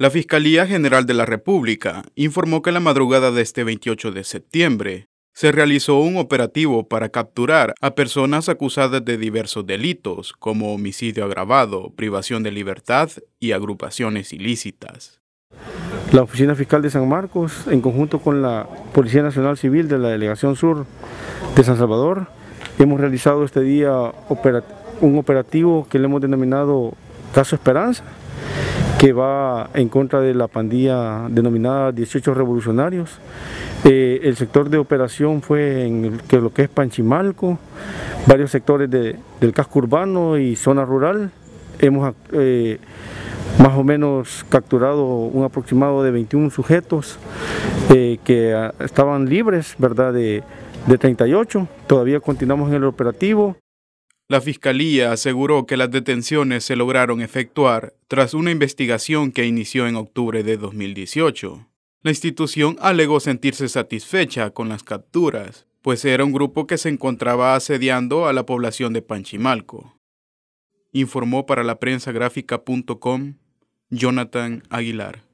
La Fiscalía General de la República informó que la madrugada de este 28 de septiembre se realizó un operativo para capturar a personas acusadas de diversos delitos como homicidio agravado, privación de libertad y agrupaciones ilícitas. La Oficina Fiscal de San Marcos, en conjunto con la Policía Nacional Civil de la Delegación Sur de San Salvador, hemos realizado este día un operativo que le hemos denominado Caso Esperanza, que va en contra de la pandilla denominada 18 Revolucionarios. Eh, el sector de operación fue en lo que es Panchimalco, varios sectores del casco urbano y zona rural. Hemos eh, más o menos capturado un aproximado de 21 sujetos eh, que ah, estaban libres, ¿verdad? de 38. Todavía continuamos en el operativo. La Fiscalía aseguró que las detenciones se lograron efectuar tras una investigación que inició en octubre de 2018. La institución alegó sentirse satisfecha con las capturas, pues era un grupo que se encontraba asediando a la población de Panchimalco. Informó para la prensa gráfica.com Jonathan Aguilar.